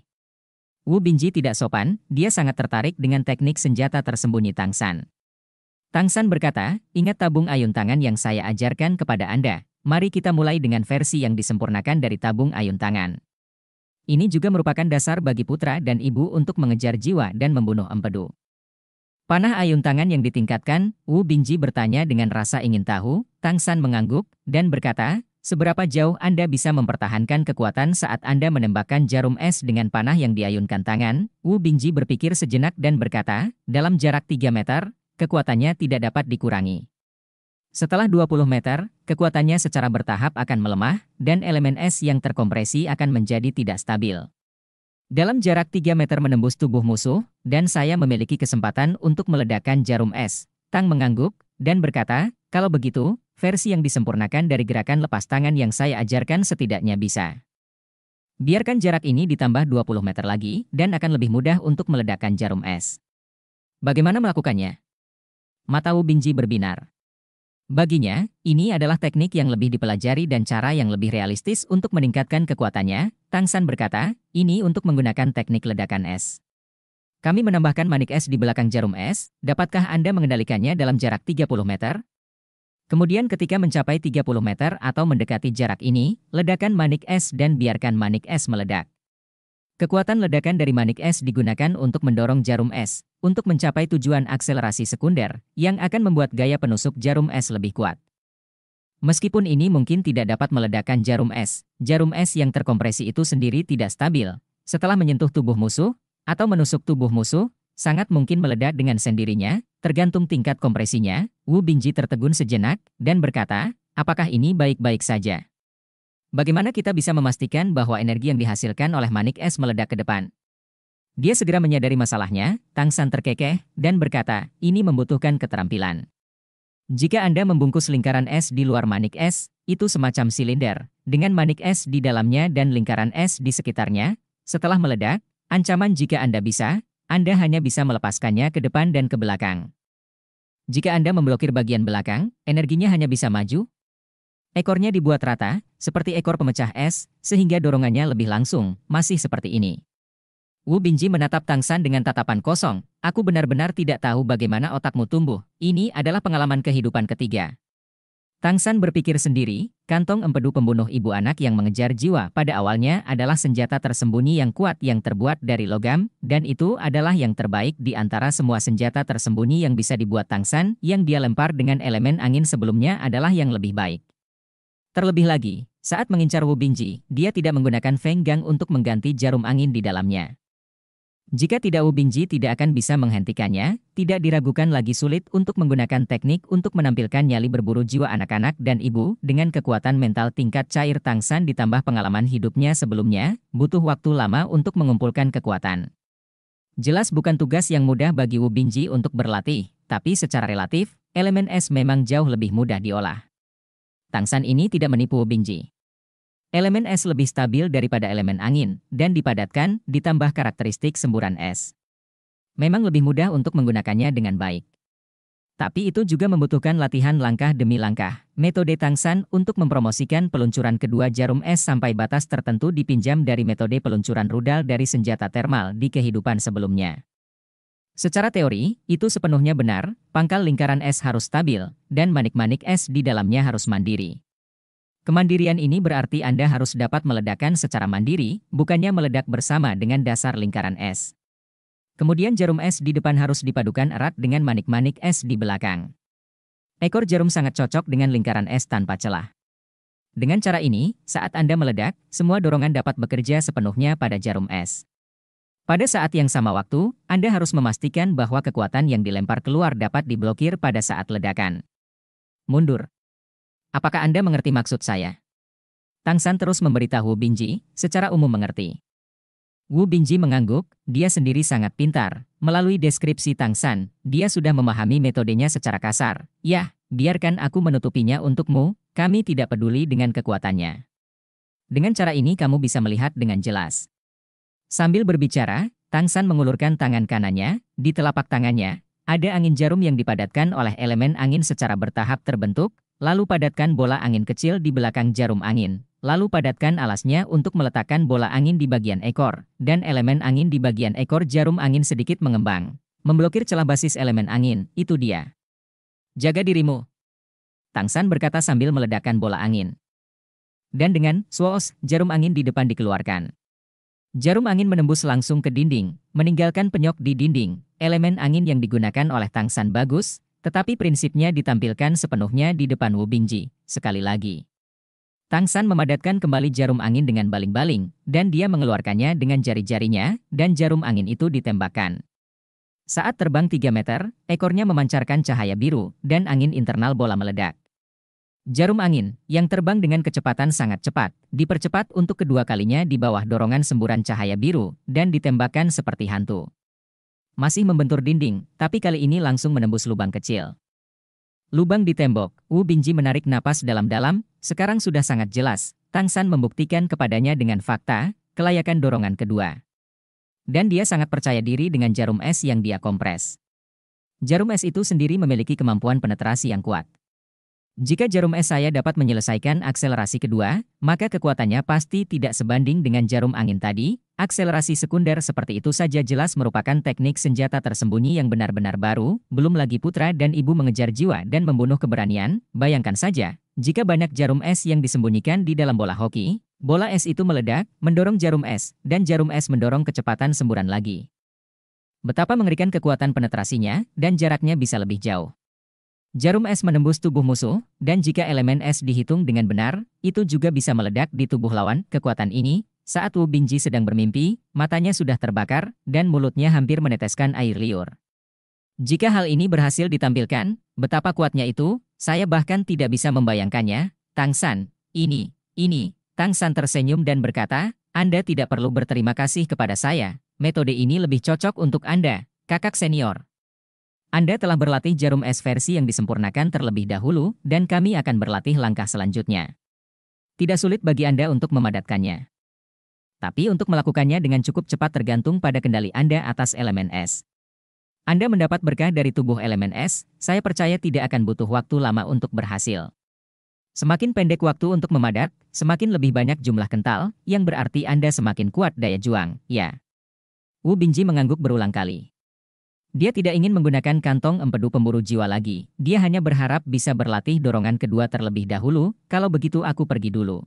Wu Binji tidak sopan, dia sangat tertarik dengan teknik senjata tersembunyi Tang San. Tang San berkata, ingat tabung ayun tangan yang saya ajarkan kepada Anda. Mari kita mulai dengan versi yang disempurnakan dari tabung ayun tangan. Ini juga merupakan dasar bagi putra dan ibu untuk mengejar jiwa dan membunuh empedu. Panah ayun tangan yang ditingkatkan, Wu Binji bertanya dengan rasa ingin tahu, Tang San mengangguk, dan berkata, seberapa jauh Anda bisa mempertahankan kekuatan saat Anda menembakkan jarum es dengan panah yang diayunkan tangan? Wu Binji berpikir sejenak dan berkata, dalam jarak 3 meter, kekuatannya tidak dapat dikurangi. Setelah 20 meter, kekuatannya secara bertahap akan melemah, dan elemen es yang terkompresi akan menjadi tidak stabil. Dalam jarak 3 meter menembus tubuh musuh, dan saya memiliki kesempatan untuk meledakkan jarum es. Tang mengangguk, dan berkata, kalau begitu, versi yang disempurnakan dari gerakan lepas tangan yang saya ajarkan setidaknya bisa. Biarkan jarak ini ditambah 20 meter lagi, dan akan lebih mudah untuk meledakkan jarum es. Bagaimana melakukannya? Matau Binji berbinar. Baginya, ini adalah teknik yang lebih dipelajari dan cara yang lebih realistis untuk meningkatkan kekuatannya, Tang San berkata, ini untuk menggunakan teknik ledakan es. Kami menambahkan manik es di belakang jarum es, dapatkah Anda mengendalikannya dalam jarak 30 meter? Kemudian ketika mencapai 30 meter atau mendekati jarak ini, ledakan manik es dan biarkan manik es meledak. Kekuatan ledakan dari manik es digunakan untuk mendorong jarum es, untuk mencapai tujuan akselerasi sekunder, yang akan membuat gaya penusuk jarum es lebih kuat. Meskipun ini mungkin tidak dapat meledakkan jarum es, jarum es yang terkompresi itu sendiri tidak stabil. Setelah menyentuh tubuh musuh, atau menusuk tubuh musuh, sangat mungkin meledak dengan sendirinya, tergantung tingkat kompresinya, Wu Binji tertegun sejenak, dan berkata, apakah ini baik-baik saja? Bagaimana kita bisa memastikan bahwa energi yang dihasilkan oleh manik es meledak ke depan? Dia segera menyadari masalahnya, Tang San terkekeh, dan berkata, ini membutuhkan keterampilan. Jika Anda membungkus lingkaran es di luar manik es, itu semacam silinder, dengan manik es di dalamnya dan lingkaran es di sekitarnya, setelah meledak, ancaman jika Anda bisa, Anda hanya bisa melepaskannya ke depan dan ke belakang. Jika Anda memblokir bagian belakang, energinya hanya bisa maju, Ekornya dibuat rata, seperti ekor pemecah es, sehingga dorongannya lebih langsung, masih seperti ini. Wu Binji menatap Tang San dengan tatapan kosong, aku benar-benar tidak tahu bagaimana otakmu tumbuh, ini adalah pengalaman kehidupan ketiga. Tang San berpikir sendiri, kantong empedu pembunuh ibu anak yang mengejar jiwa pada awalnya adalah senjata tersembunyi yang kuat yang terbuat dari logam, dan itu adalah yang terbaik di antara semua senjata tersembunyi yang bisa dibuat Tang San, yang dia lempar dengan elemen angin sebelumnya adalah yang lebih baik. Terlebih lagi, saat mengincar Wu Bingji, dia tidak menggunakan Feng Gang untuk mengganti jarum angin di dalamnya. Jika tidak Wu Bingji tidak akan bisa menghentikannya, tidak diragukan lagi sulit untuk menggunakan teknik untuk menampilkan nyali berburu jiwa anak-anak dan ibu dengan kekuatan mental tingkat cair Tang San ditambah pengalaman hidupnya sebelumnya, butuh waktu lama untuk mengumpulkan kekuatan. Jelas bukan tugas yang mudah bagi Wu Bingji untuk berlatih, tapi secara relatif, elemen es memang jauh lebih mudah diolah. Tangsan ini tidak menipu Bingji. Elemen es lebih stabil daripada elemen angin, dan dipadatkan, ditambah karakteristik semburan es. Memang lebih mudah untuk menggunakannya dengan baik. Tapi itu juga membutuhkan latihan langkah demi langkah, metode Tangsan untuk mempromosikan peluncuran kedua jarum es sampai batas tertentu dipinjam dari metode peluncuran rudal dari senjata termal di kehidupan sebelumnya. Secara teori, itu sepenuhnya benar, pangkal lingkaran S harus stabil, dan manik-manik S di dalamnya harus mandiri. Kemandirian ini berarti Anda harus dapat meledakkan secara mandiri, bukannya meledak bersama dengan dasar lingkaran S. Kemudian jarum S di depan harus dipadukan erat dengan manik-manik S di belakang. Ekor jarum sangat cocok dengan lingkaran S tanpa celah. Dengan cara ini, saat Anda meledak, semua dorongan dapat bekerja sepenuhnya pada jarum S. Pada saat yang sama waktu, Anda harus memastikan bahwa kekuatan yang dilempar keluar dapat diblokir pada saat ledakan. Mundur. Apakah Anda mengerti maksud saya? Tang San terus memberitahu Binji, secara umum mengerti. Wu Binji mengangguk, dia sendiri sangat pintar. Melalui deskripsi Tang San, dia sudah memahami metodenya secara kasar. Yah, biarkan aku menutupinya untukmu, kami tidak peduli dengan kekuatannya. Dengan cara ini kamu bisa melihat dengan jelas Sambil berbicara, Tang San mengulurkan tangan kanannya, di telapak tangannya, ada angin jarum yang dipadatkan oleh elemen angin secara bertahap terbentuk, lalu padatkan bola angin kecil di belakang jarum angin, lalu padatkan alasnya untuk meletakkan bola angin di bagian ekor, dan elemen angin di bagian ekor jarum angin sedikit mengembang. Memblokir celah basis elemen angin, itu dia. Jaga dirimu. Tang San berkata sambil meledakkan bola angin. Dan dengan, suos, jarum angin di depan dikeluarkan. Jarum angin menembus langsung ke dinding, meninggalkan penyok di dinding. Elemen angin yang digunakan oleh Tang San bagus, tetapi prinsipnya ditampilkan sepenuhnya di depan Wu Bingji. Sekali lagi, Tang San memadatkan kembali jarum angin dengan baling-baling, dan dia mengeluarkannya dengan jari-jarinya, dan jarum angin itu ditembakkan. Saat terbang 3 meter, ekornya memancarkan cahaya biru, dan angin internal bola meledak. Jarum angin, yang terbang dengan kecepatan sangat cepat, dipercepat untuk kedua kalinya di bawah dorongan semburan cahaya biru, dan ditembakkan seperti hantu. Masih membentur dinding, tapi kali ini langsung menembus lubang kecil. Lubang di tembok, Wu Binji menarik napas dalam-dalam, sekarang sudah sangat jelas, Tang San membuktikan kepadanya dengan fakta, kelayakan dorongan kedua. Dan dia sangat percaya diri dengan jarum es yang dia kompres. Jarum es itu sendiri memiliki kemampuan penetrasi yang kuat. Jika jarum es saya dapat menyelesaikan akselerasi kedua, maka kekuatannya pasti tidak sebanding dengan jarum angin tadi. Akselerasi sekunder seperti itu saja jelas merupakan teknik senjata tersembunyi yang benar-benar baru, belum lagi putra dan ibu mengejar jiwa dan membunuh keberanian. Bayangkan saja, jika banyak jarum es yang disembunyikan di dalam bola hoki, bola es itu meledak, mendorong jarum es, dan jarum es mendorong kecepatan semburan lagi. Betapa mengerikan kekuatan penetrasinya, dan jaraknya bisa lebih jauh. Jarum es menembus tubuh musuh, dan jika elemen es dihitung dengan benar, itu juga bisa meledak di tubuh lawan. Kekuatan ini, saat Wu Bingji sedang bermimpi, matanya sudah terbakar, dan mulutnya hampir meneteskan air liur. Jika hal ini berhasil ditampilkan, betapa kuatnya itu, saya bahkan tidak bisa membayangkannya. Tang San, ini, ini. Tang San tersenyum dan berkata, Anda tidak perlu berterima kasih kepada saya. Metode ini lebih cocok untuk Anda, kakak senior. Anda telah berlatih jarum es versi yang disempurnakan terlebih dahulu, dan kami akan berlatih langkah selanjutnya. Tidak sulit bagi Anda untuk memadatkannya. Tapi untuk melakukannya dengan cukup cepat tergantung pada kendali Anda atas elemen es. Anda mendapat berkah dari tubuh elemen es, saya percaya tidak akan butuh waktu lama untuk berhasil. Semakin pendek waktu untuk memadat, semakin lebih banyak jumlah kental, yang berarti Anda semakin kuat daya juang, ya. Wu Binji mengangguk berulang kali. Dia tidak ingin menggunakan kantong empedu pemburu jiwa lagi. Dia hanya berharap bisa berlatih dorongan kedua terlebih dahulu, kalau begitu aku pergi dulu.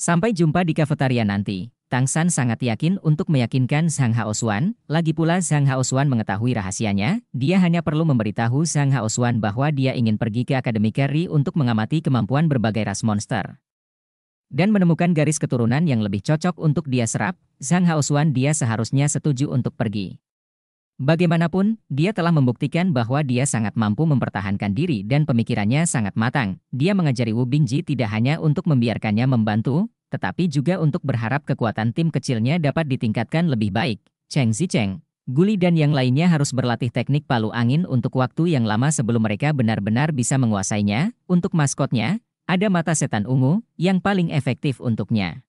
Sampai jumpa di kafetaria nanti. Tang San sangat yakin untuk meyakinkan Zhang Haosuan. lagi pula Zhang Haosuan mengetahui rahasianya, dia hanya perlu memberitahu Zhang Haosuan bahwa dia ingin pergi ke Akademi Kerry untuk mengamati kemampuan berbagai ras monster. Dan menemukan garis keturunan yang lebih cocok untuk dia serap, Zhang Haosuan dia seharusnya setuju untuk pergi. Bagaimanapun, dia telah membuktikan bahwa dia sangat mampu mempertahankan diri dan pemikirannya sangat matang. Dia mengajari Wu Bingji tidak hanya untuk membiarkannya membantu, tetapi juga untuk berharap kekuatan tim kecilnya dapat ditingkatkan lebih baik. Cheng Zicheng, Guli dan yang lainnya harus berlatih teknik palu angin untuk waktu yang lama sebelum mereka benar-benar bisa menguasainya. Untuk maskotnya, ada mata setan ungu yang paling efektif untuknya.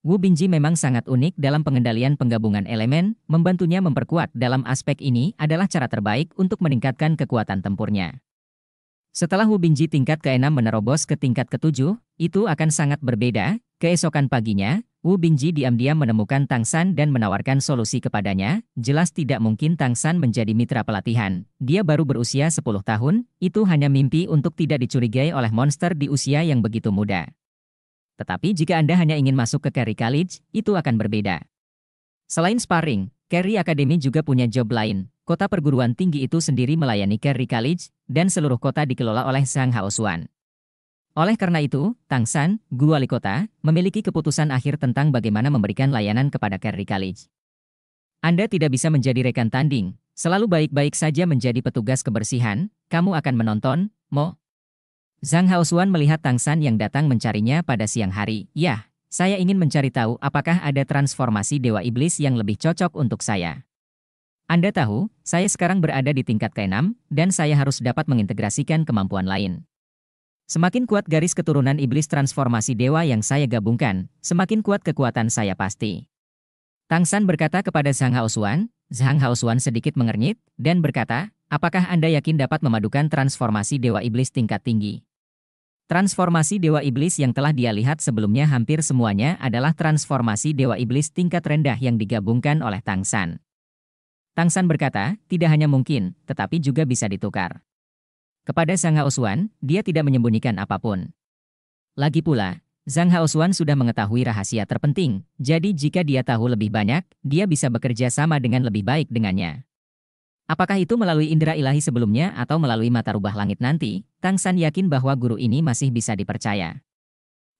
Wu Binji memang sangat unik dalam pengendalian penggabungan elemen, membantunya memperkuat dalam aspek ini adalah cara terbaik untuk meningkatkan kekuatan tempurnya. Setelah Wu Binji tingkat ke-6 menerobos ke tingkat ke-7, itu akan sangat berbeda, keesokan paginya, Wu Binji diam-diam menemukan Tang San dan menawarkan solusi kepadanya, jelas tidak mungkin Tang San menjadi mitra pelatihan. Dia baru berusia 10 tahun, itu hanya mimpi untuk tidak dicurigai oleh monster di usia yang begitu muda. Tetapi jika Anda hanya ingin masuk ke Kerry College, itu akan berbeda. Selain sparring, Kerry Academy juga punya job lain. Kota perguruan tinggi itu sendiri melayani Kerry College, dan seluruh kota dikelola oleh Sang Haosuan. Oleh karena itu, Tang Gu Wali Kota, memiliki keputusan akhir tentang bagaimana memberikan layanan kepada Kerry College. Anda tidak bisa menjadi rekan tanding, selalu baik-baik saja menjadi petugas kebersihan, kamu akan menonton, Mo, Zhang Haosuan melihat Tang San yang datang mencarinya pada siang hari. Ya, saya ingin mencari tahu apakah ada transformasi Dewa Iblis yang lebih cocok untuk saya. Anda tahu, saya sekarang berada di tingkat ke-6, dan saya harus dapat mengintegrasikan kemampuan lain. Semakin kuat garis keturunan iblis transformasi dewa yang saya gabungkan, semakin kuat kekuatan saya pasti. Tang San berkata kepada Zhang Haosuan, Zhang Haosuan sedikit mengernyit, dan berkata, apakah Anda yakin dapat memadukan transformasi dewa iblis tingkat tinggi? Transformasi Dewa Iblis yang telah dia lihat sebelumnya hampir semuanya adalah transformasi Dewa Iblis tingkat rendah yang digabungkan oleh Tang San. Tang San berkata, tidak hanya mungkin, tetapi juga bisa ditukar. Kepada Zhang Haosuan, dia tidak menyembunyikan apapun. Lagi pula, Zhang Haosuan sudah mengetahui rahasia terpenting, jadi jika dia tahu lebih banyak, dia bisa bekerja sama dengan lebih baik dengannya. Apakah itu melalui indera ilahi sebelumnya atau melalui mata rubah langit nanti, Tang San yakin bahwa guru ini masih bisa dipercaya.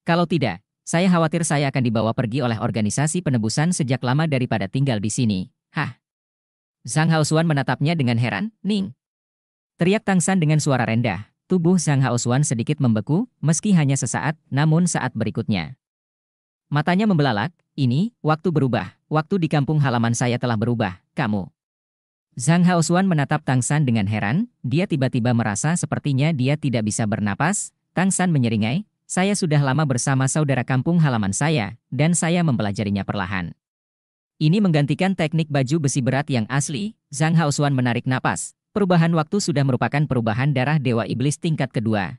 Kalau tidak, saya khawatir saya akan dibawa pergi oleh organisasi penebusan sejak lama daripada tinggal di sini. Hah? Zhang Haosuan menatapnya dengan heran, Ning. Teriak Tang San dengan suara rendah. Tubuh Zhang Haosuan sedikit membeku, meski hanya sesaat, namun saat berikutnya. Matanya membelalak, ini, waktu berubah, waktu di kampung halaman saya telah berubah, kamu. Zhang Haosuan menatap Tang San dengan heran, dia tiba-tiba merasa sepertinya dia tidak bisa bernapas, Tang San menyeringai, saya sudah lama bersama saudara kampung halaman saya, dan saya mempelajarinya perlahan. Ini menggantikan teknik baju besi berat yang asli, Zhang Haosuan menarik napas. Perubahan waktu sudah merupakan perubahan darah Dewa Iblis tingkat kedua,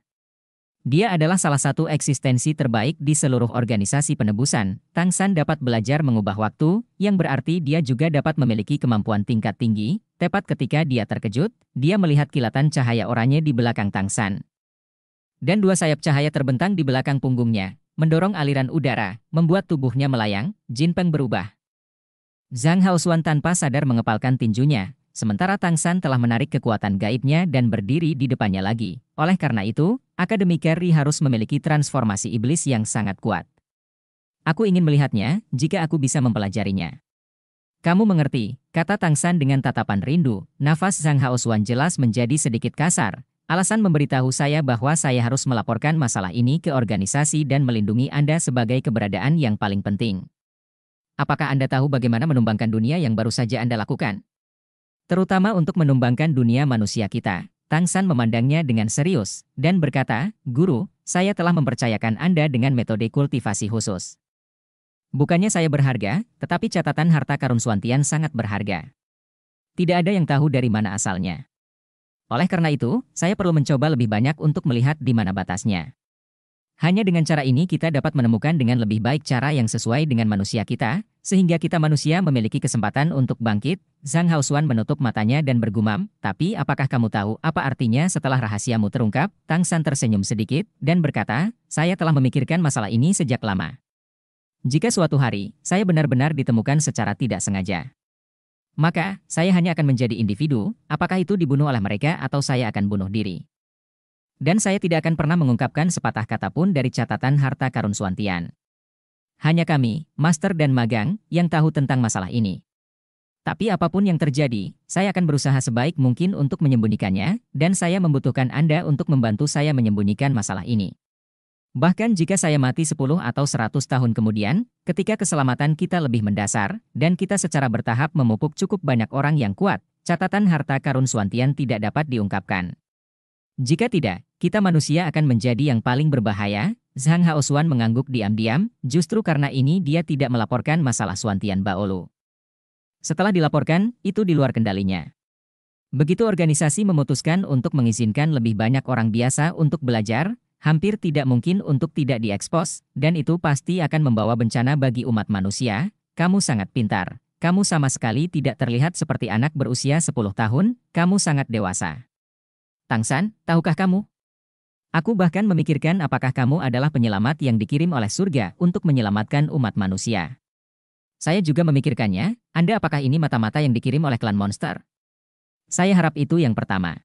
dia adalah salah satu eksistensi terbaik di seluruh organisasi penebusan. Tang San dapat belajar mengubah waktu, yang berarti dia juga dapat memiliki kemampuan tingkat tinggi. Tepat ketika dia terkejut, dia melihat kilatan cahaya oranye di belakang Tang San. Dan dua sayap cahaya terbentang di belakang punggungnya, mendorong aliran udara, membuat tubuhnya melayang, Jin Peng berubah. Zhang Haosuan tanpa sadar mengepalkan tinjunya, sementara Tang San telah menarik kekuatan gaibnya dan berdiri di depannya lagi. Oleh karena itu, Akademi Carry harus memiliki transformasi iblis yang sangat kuat. Aku ingin melihatnya jika aku bisa mempelajarinya. Kamu mengerti, kata Tang San dengan tatapan rindu, nafas Sang Haoswan jelas menjadi sedikit kasar. Alasan memberitahu saya bahwa saya harus melaporkan masalah ini ke organisasi dan melindungi Anda sebagai keberadaan yang paling penting. Apakah Anda tahu bagaimana menumbangkan dunia yang baru saja Anda lakukan? Terutama untuk menumbangkan dunia manusia kita. Tang San memandangnya dengan serius dan berkata, Guru, saya telah mempercayakan Anda dengan metode kultivasi khusus. Bukannya saya berharga, tetapi catatan harta karun Suantian sangat berharga. Tidak ada yang tahu dari mana asalnya. Oleh karena itu, saya perlu mencoba lebih banyak untuk melihat di mana batasnya. Hanya dengan cara ini kita dapat menemukan dengan lebih baik cara yang sesuai dengan manusia kita, sehingga kita manusia memiliki kesempatan untuk bangkit, Zhang Haosuan menutup matanya dan bergumam, tapi apakah kamu tahu apa artinya setelah rahasiamu terungkap? Tang San tersenyum sedikit dan berkata, saya telah memikirkan masalah ini sejak lama. Jika suatu hari, saya benar-benar ditemukan secara tidak sengaja. Maka, saya hanya akan menjadi individu, apakah itu dibunuh oleh mereka atau saya akan bunuh diri. Dan saya tidak akan pernah mengungkapkan sepatah kata pun dari catatan harta karun Suantian. Hanya kami, master dan magang, yang tahu tentang masalah ini. Tapi apapun yang terjadi, saya akan berusaha sebaik mungkin untuk menyembunyikannya, dan saya membutuhkan Anda untuk membantu saya menyembunyikan masalah ini. Bahkan jika saya mati 10 atau 100 tahun kemudian, ketika keselamatan kita lebih mendasar, dan kita secara bertahap memupuk cukup banyak orang yang kuat, catatan harta karun Swantian tidak dapat diungkapkan. Jika tidak, kita manusia akan menjadi yang paling berbahaya, Zhang Haosuan mengangguk diam-diam, justru karena ini dia tidak melaporkan masalah Suantian Baolu. Setelah dilaporkan, itu di luar kendalinya. Begitu organisasi memutuskan untuk mengizinkan lebih banyak orang biasa untuk belajar, hampir tidak mungkin untuk tidak diekspos, dan itu pasti akan membawa bencana bagi umat manusia. Kamu sangat pintar. Kamu sama sekali tidak terlihat seperti anak berusia 10 tahun, kamu sangat dewasa. Tang San, tahukah kamu, Aku bahkan memikirkan apakah kamu adalah penyelamat yang dikirim oleh surga untuk menyelamatkan umat manusia. Saya juga memikirkannya, Anda apakah ini mata-mata yang dikirim oleh klan monster? Saya harap itu yang pertama.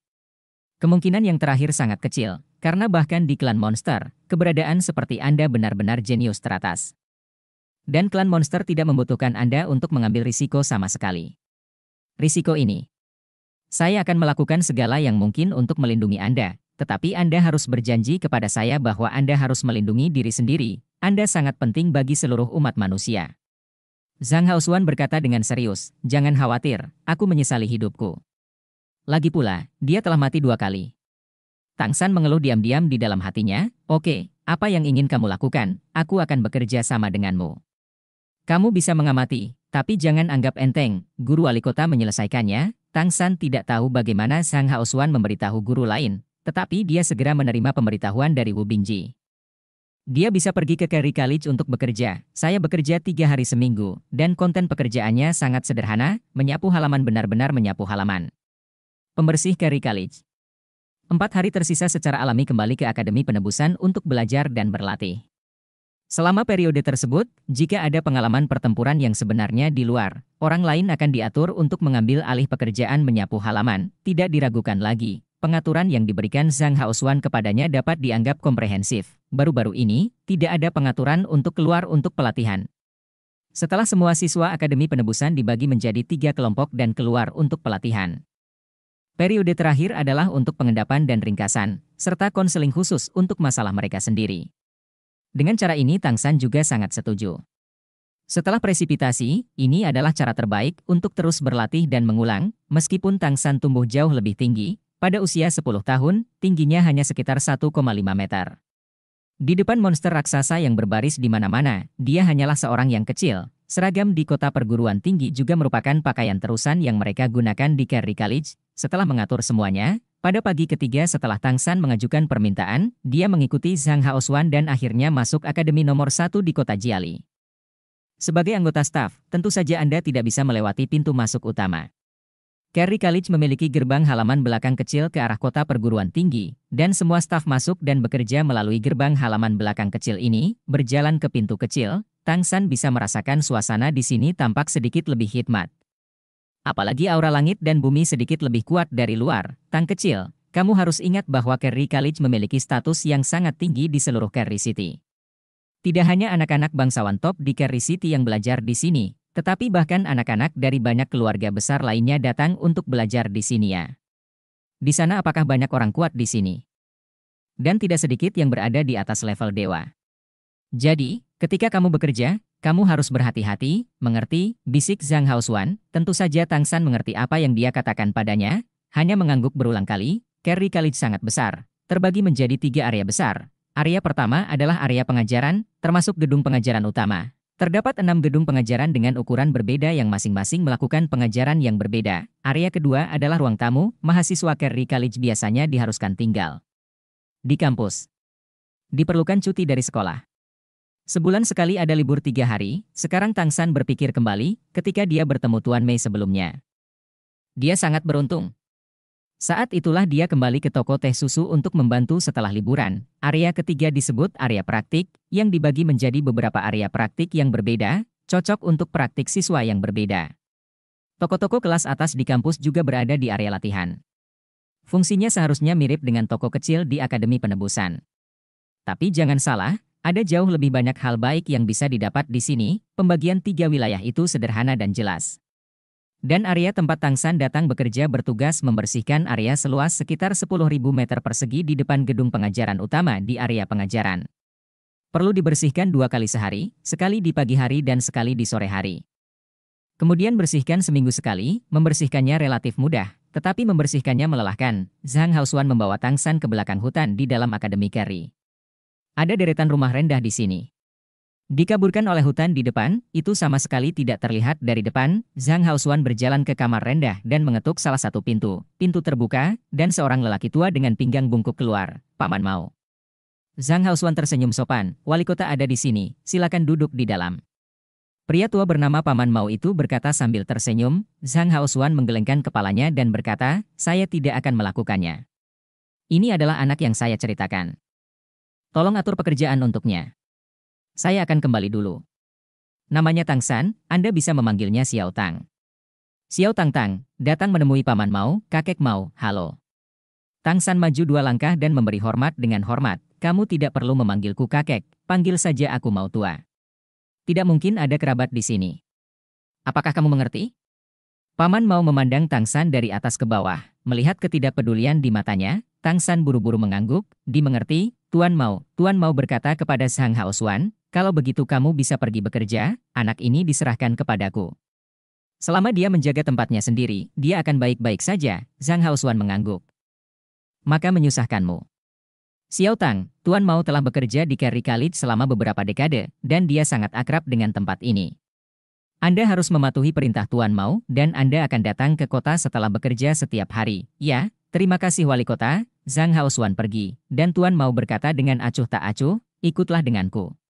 Kemungkinan yang terakhir sangat kecil, karena bahkan di klan monster, keberadaan seperti Anda benar-benar jenius teratas. Dan klan monster tidak membutuhkan Anda untuk mengambil risiko sama sekali. Risiko ini. Saya akan melakukan segala yang mungkin untuk melindungi Anda, tetapi Anda harus berjanji kepada saya bahwa Anda harus melindungi diri sendiri. Anda sangat penting bagi seluruh umat manusia. Zhang Haosuan berkata dengan serius, Jangan khawatir, aku menyesali hidupku. Lagi pula, dia telah mati dua kali. Tang San mengeluh diam-diam di dalam hatinya, Oke, apa yang ingin kamu lakukan, aku akan bekerja sama denganmu. Kamu bisa mengamati, tapi jangan anggap enteng, guru wali kota menyelesaikannya, Tang San tidak tahu bagaimana Zhang Haosuan memberitahu guru lain, tetapi dia segera menerima pemberitahuan dari Wu Bingji. Dia bisa pergi ke Kerry College untuk bekerja. Saya bekerja tiga hari seminggu, dan konten pekerjaannya sangat sederhana, menyapu halaman benar-benar menyapu halaman. Pembersih Kerry College. Empat hari tersisa secara alami kembali ke Akademi Penebusan untuk belajar dan berlatih. Selama periode tersebut, jika ada pengalaman pertempuran yang sebenarnya di luar, orang lain akan diatur untuk mengambil alih pekerjaan menyapu halaman, tidak diragukan lagi. Pengaturan yang diberikan Zhang Haosuan kepadanya dapat dianggap komprehensif. Baru-baru ini, tidak ada pengaturan untuk keluar untuk pelatihan. Setelah semua siswa Akademi Penebusan dibagi menjadi tiga kelompok dan keluar untuk pelatihan. Periode terakhir adalah untuk pengendapan dan ringkasan, serta konseling khusus untuk masalah mereka sendiri. Dengan cara ini Tang San juga sangat setuju. Setelah presipitasi, ini adalah cara terbaik untuk terus berlatih dan mengulang, meskipun Tang San tumbuh jauh lebih tinggi, pada usia 10 tahun, tingginya hanya sekitar 1,5 meter. Di depan monster raksasa yang berbaris di mana-mana, dia hanyalah seorang yang kecil. Seragam di kota perguruan tinggi juga merupakan pakaian terusan yang mereka gunakan di Kerry College. Setelah mengatur semuanya, pada pagi ketiga setelah Tang San mengajukan permintaan, dia mengikuti Zhang Haoswan dan akhirnya masuk Akademi nomor satu di kota Jiali. Sebagai anggota staf, tentu saja Anda tidak bisa melewati pintu masuk utama. Kerry College memiliki gerbang halaman belakang kecil ke arah kota perguruan tinggi, dan semua staf masuk dan bekerja melalui gerbang halaman belakang kecil ini, berjalan ke pintu kecil, Tang San bisa merasakan suasana di sini tampak sedikit lebih hikmat. Apalagi aura langit dan bumi sedikit lebih kuat dari luar, Tang kecil, kamu harus ingat bahwa Kerry College memiliki status yang sangat tinggi di seluruh Kerry City. Tidak hanya anak-anak bangsawan top di Kerry City yang belajar di sini, tetapi bahkan anak-anak dari banyak keluarga besar lainnya datang untuk belajar di sini ya. Di sana apakah banyak orang kuat di sini? Dan tidak sedikit yang berada di atas level dewa. Jadi, ketika kamu bekerja, kamu harus berhati-hati, mengerti, bisik Zhang Haosuan, tentu saja Tang San mengerti apa yang dia katakan padanya, hanya mengangguk berulang kali, carry kali sangat besar, terbagi menjadi tiga area besar. Area pertama adalah area pengajaran, termasuk gedung pengajaran utama. Terdapat enam gedung pengajaran dengan ukuran berbeda yang masing-masing melakukan pengajaran yang berbeda. Area kedua adalah ruang tamu, mahasiswa Kerry College biasanya diharuskan tinggal di kampus. Diperlukan cuti dari sekolah. Sebulan sekali ada libur tiga hari, sekarang Tang San berpikir kembali ketika dia bertemu Tuan Mei sebelumnya. Dia sangat beruntung. Saat itulah dia kembali ke toko teh susu untuk membantu setelah liburan. Area ketiga disebut area praktik, yang dibagi menjadi beberapa area praktik yang berbeda, cocok untuk praktik siswa yang berbeda. Toko-toko kelas atas di kampus juga berada di area latihan. Fungsinya seharusnya mirip dengan toko kecil di Akademi Penebusan. Tapi jangan salah, ada jauh lebih banyak hal baik yang bisa didapat di sini, pembagian tiga wilayah itu sederhana dan jelas dan area tempat Tangsan datang bekerja bertugas membersihkan area seluas sekitar 10.000 meter persegi di depan gedung pengajaran utama di area pengajaran. Perlu dibersihkan dua kali sehari, sekali di pagi hari dan sekali di sore hari. Kemudian bersihkan seminggu sekali, membersihkannya relatif mudah, tetapi membersihkannya melelahkan. Zhang Haosuan membawa Tangsan ke belakang hutan di dalam Akademi Kari. Ada deretan rumah rendah di sini. Dikaburkan oleh hutan di depan, itu sama sekali tidak terlihat dari depan, Zhang Haosuan berjalan ke kamar rendah dan mengetuk salah satu pintu. Pintu terbuka, dan seorang lelaki tua dengan pinggang bungkuk keluar. Paman mau. Zhang Haosuan tersenyum sopan, wali kota ada di sini, silakan duduk di dalam. Pria tua bernama Paman Mau itu berkata sambil tersenyum, Zhang Haosuan menggelengkan kepalanya dan berkata, saya tidak akan melakukannya. Ini adalah anak yang saya ceritakan. Tolong atur pekerjaan untuknya. Saya akan kembali dulu. Namanya Tang San, Anda bisa memanggilnya Xiao Tang. Xiao Tang Tang, datang menemui Paman Mao, kakek Mao, halo. Tang San maju dua langkah dan memberi hormat dengan hormat, kamu tidak perlu memanggilku kakek, panggil saja aku Mao Tua. Tidak mungkin ada kerabat di sini. Apakah kamu mengerti? Paman Mao memandang Tang San dari atas ke bawah, melihat ketidakpedulian di matanya, Tang San buru-buru mengangguk, dimengerti, Tuan Mao, Tuan Mao berkata kepada Sang Haosuan, kalau begitu kamu bisa pergi bekerja, anak ini diserahkan kepadaku. Selama dia menjaga tempatnya sendiri, dia akan baik-baik saja, Zhang Haosuan mengangguk. Maka menyusahkanmu. Xiao Tang, Tuan Mao telah bekerja di Kerry Khalid selama beberapa dekade, dan dia sangat akrab dengan tempat ini. Anda harus mematuhi perintah Tuan Mao, dan Anda akan datang ke kota setelah bekerja setiap hari. Ya, terima kasih wali kota, Zhang Haosuan pergi, dan Tuan Mao berkata dengan acuh tak acuh, ikutlah denganku.